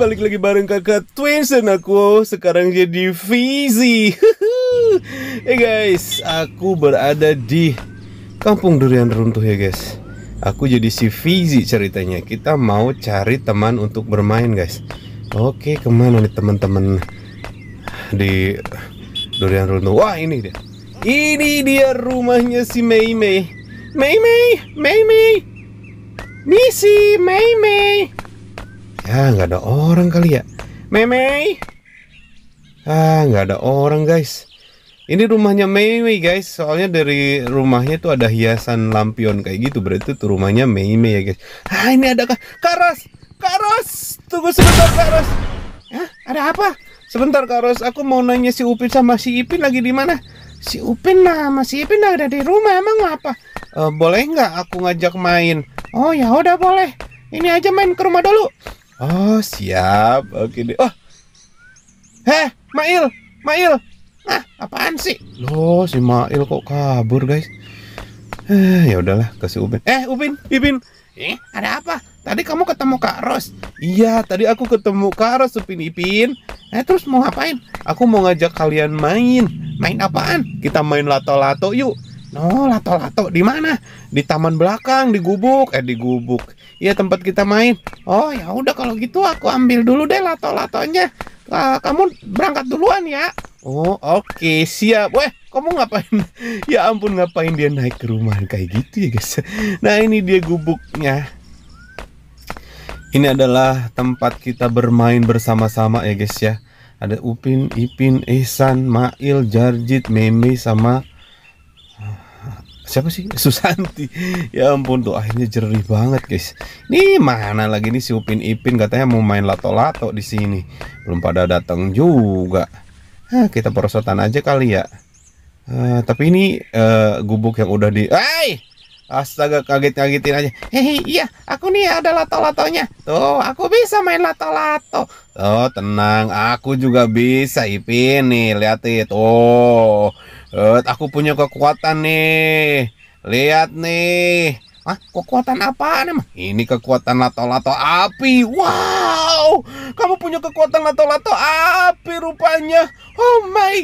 balik lagi bareng kakak Twins dan aku sekarang jadi Vizi Hey guys, aku berada di kampung durian runtuh ya guys Aku jadi si Vizi ceritanya Kita mau cari teman untuk bermain guys Oke, kemana nih teman-teman di durian runtuh Wah ini dia Ini dia rumahnya si Mei Mei Mei Mei Mei Mei Mei Mei Ya nggak ada orang kali ya Memei Ah nggak ada orang guys Ini rumahnya Memei guys Soalnya dari rumahnya tuh ada hiasan lampion kayak gitu Berarti tuh rumahnya Memei ya guys Ah ini ada Kak Karos Karos Tunggu sebentar Karos Hah ada apa? Sebentar Karos aku mau nanya si Upin sama si Ipin lagi di mana Si Upin nah, masih si Ipin ada di rumah emang apa? E, boleh nggak aku ngajak main? Oh ya udah boleh ini aja main ke rumah dulu Oh siap, oke deh. Oh, heh, Mail, Mail, ah apaan sih? Loh, si Mail kok kabur guys? Eh, ya udahlah, kasih Ubin. Eh, Ubin, Ipin eh ada apa? Tadi kamu ketemu Kak Ros? Iya, tadi aku ketemu Kak Ros, Upin Ipin. Eh, terus mau ngapain? Aku mau ngajak kalian main. Main apaan? Kita main lato-lato yuk. No, lato-lato di mana? Di taman belakang, di gubuk, eh di gubuk. Iya tempat kita main. Oh ya udah kalau gitu aku ambil dulu deh lato-latonya. Uh, kamu berangkat duluan ya. Oh oke okay, siap. Weh kamu ngapain? ya ampun ngapain dia naik ke rumah kayak gitu ya guys. Nah ini dia gubuknya. Ini adalah tempat kita bermain bersama-sama ya guys ya. Ada Upin, Ipin, Ihsan, Mail, Jarjit, Meme sama siapa sih Susanti ya ampun tuh akhirnya jerih banget guys ini mana lagi nih si Upin Ipin katanya mau main lato-lato di sini belum pada datang juga Hah, kita perosotan aja kali ya uh, tapi ini uh, gubuk yang udah di Hai Astaga kaget-kagetin aja Hehe iya aku nih ada lato-latonya Tuh aku bisa main lato-lato Oh tenang aku juga bisa Ipin nih lihat itu Eh, aku punya kekuatan nih. Lihat nih. Hah, kekuatan apa emang? Ini kekuatan lato-lato api. Wow! Kamu punya kekuatan lato-lato api rupanya. Oh my